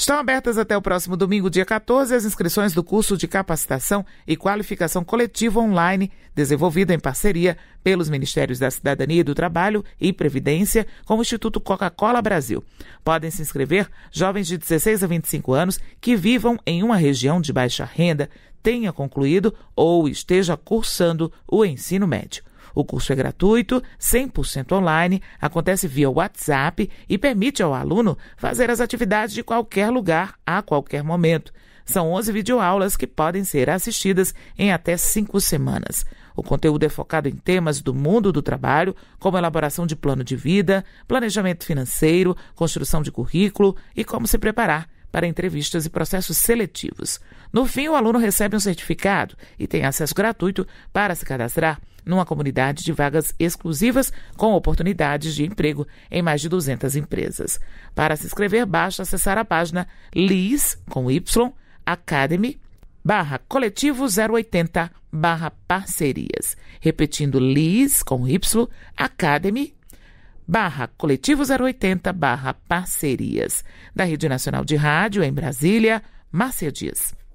Estão abertas até o próximo domingo, dia 14, as inscrições do curso de capacitação e qualificação coletiva online, desenvolvido em parceria pelos Ministérios da Cidadania e do Trabalho e Previdência com o Instituto Coca-Cola Brasil. Podem se inscrever jovens de 16 a 25 anos que vivam em uma região de baixa renda, tenha concluído ou esteja cursando o ensino médio. O curso é gratuito, 100% online, acontece via WhatsApp e permite ao aluno fazer as atividades de qualquer lugar, a qualquer momento. São 11 videoaulas que podem ser assistidas em até cinco semanas. O conteúdo é focado em temas do mundo do trabalho, como elaboração de plano de vida, planejamento financeiro, construção de currículo e como se preparar para entrevistas e processos seletivos. No fim, o aluno recebe um certificado e tem acesso gratuito para se cadastrar numa comunidade de vagas exclusivas com oportunidades de emprego em mais de 200 empresas. Para se inscrever, basta acessar a página LIS, com Y, Academy, barra coletivo 080, barra parcerias. Repetindo, LIS, com Y, Academy, barra coletivo 080 barra parcerias. Da Rede Nacional de Rádio, em Brasília, Márcia Dias.